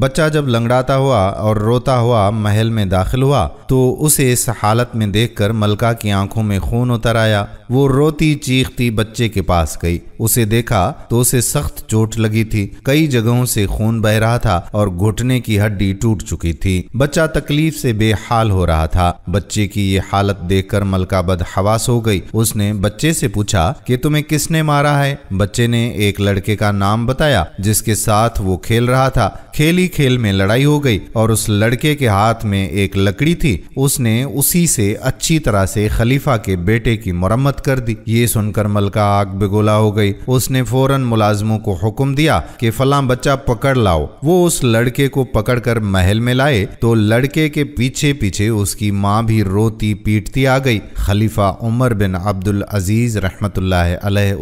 बच्चा जब लंगड़ाता हुआ और रोता हुआ महल में दाखिल हुआ तो उसे इस हालत में देखकर मलका की आंखों में खून उतर आया वो रोती चीखती बच्चे के पास गई उसे देखा तो उसे सख्त चोट लगी थी कई जगहों से खून बह रहा था और घुटने की हड्डी टूट चुकी थी बच्चा तकलीफ से बेहाल हो रहा था बच्चे की ये हालत देखकर मलका बदहवास हो गई उसने बच्चे से पूछा कि तुम्हें किसने मारा है बच्चे ने एक लड़के का नाम बताया जिसके साथ वो खेल रहा था खेली उसी खेल में लड़ाई हो गई और उस लड़के के हाथ में एक लकड़ी थी उसने उसी से अच्छी तरह से खलीफा के बेटे की मरम्मत कर दी ये सुनकर मलका आग बिगोला हो गई उसने फौरन मुलाजमों को हुक्म दिया कि फला बच्चा पकड़ लाओ वो उस लड़के को पकड़कर महल में लाए तो लड़के के पीछे पीछे उसकी माँ भी रोती पीटती आ गई खलीफा उमर बिन अब्दुल अजीज रहमत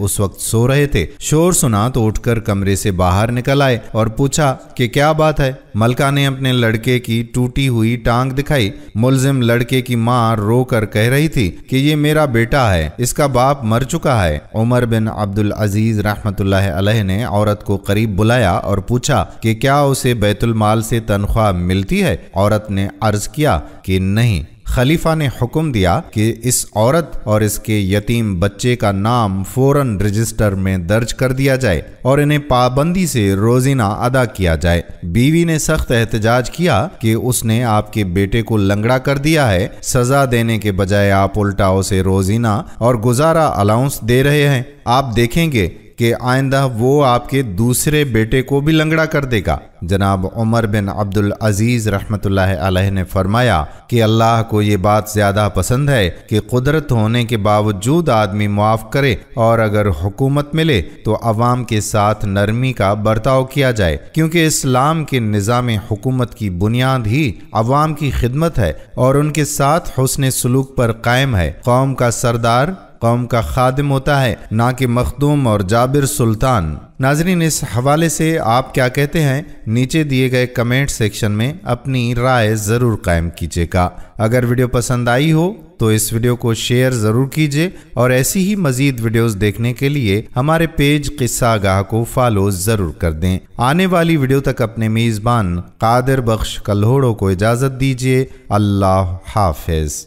उस वक्त सो रहे थे शोर सुना तो उठकर कमरे से बाहर निकल आए और पूछा कि क्या बात बात है मलका ने अपने लड़के की टूटी हुई टांग दिखाई मुलजिम लड़के की माँ रो कर कह रही थी कि ये मेरा बेटा है इसका बाप मर चुका है उमर बिन अब्दुल अजीज रहमत ने औरत को करीब बुलाया और पूछा कि क्या उसे बैतुलमाल से तनख्वाह मिलती है औरत ने अर्ज किया कि नहीं खलीफा ने हुक्म दिया कि इस औरत और इसके यतीम बच्चे का नाम फौरन रजिस्टर में दर्ज कर दिया जाए और इन्हें पाबंदी से रोजीना अदा किया जाए बीवी ने सख्त एहतजाज किया कि उसने आपके बेटे को लंगड़ा कर दिया है सजा देने के बजाय आप उल्टा उसे रोजीना और गुजारा अलाउंस दे रहे हैं आप देखेंगे कि आइंदा वो आपके दूसरे बेटे को भी लंगड़ा कर देगा जनाब उमर बिन अब्दुल अजीज़ रहमत आलह ने फरमाया कि अल्लाह को ये बात ज़्यादा पसंद है कि कुदरत होने के बावजूद आदमी मुआफ़ करे और अगर हुकूमत मिले तो अवाम के साथ नरमी का बर्ताव किया जाए क्योंकि इस्लाम के निज़ाम हुकूमत की बुनियाद ही अवाम की खिदमत है और उनके साथ हसन सलूक पर कायम है कौम का सरदार कौम का खादम होता है ना कि मखदूम और जाबिर सुल्तान नाजरीन इस हवाले से आप क्या कहते हैं नीचे दिए गए कमेंट सेक्शन में अपनी राय ज़रूर कायम कीजिएगा अगर वीडियो पसंद आई हो तो इस वीडियो को शेयर ज़रूर कीजिए और ऐसी ही मज़ीद वीडियोस देखने के लिए हमारे पेज किस्सा गाह को फॉलो ज़रूर कर दें आने वाली वीडियो तक अपने मेज़बान कादिर बख्श कल्होड़ों को इजाज़त दीजिए अल्लाह हाफिज़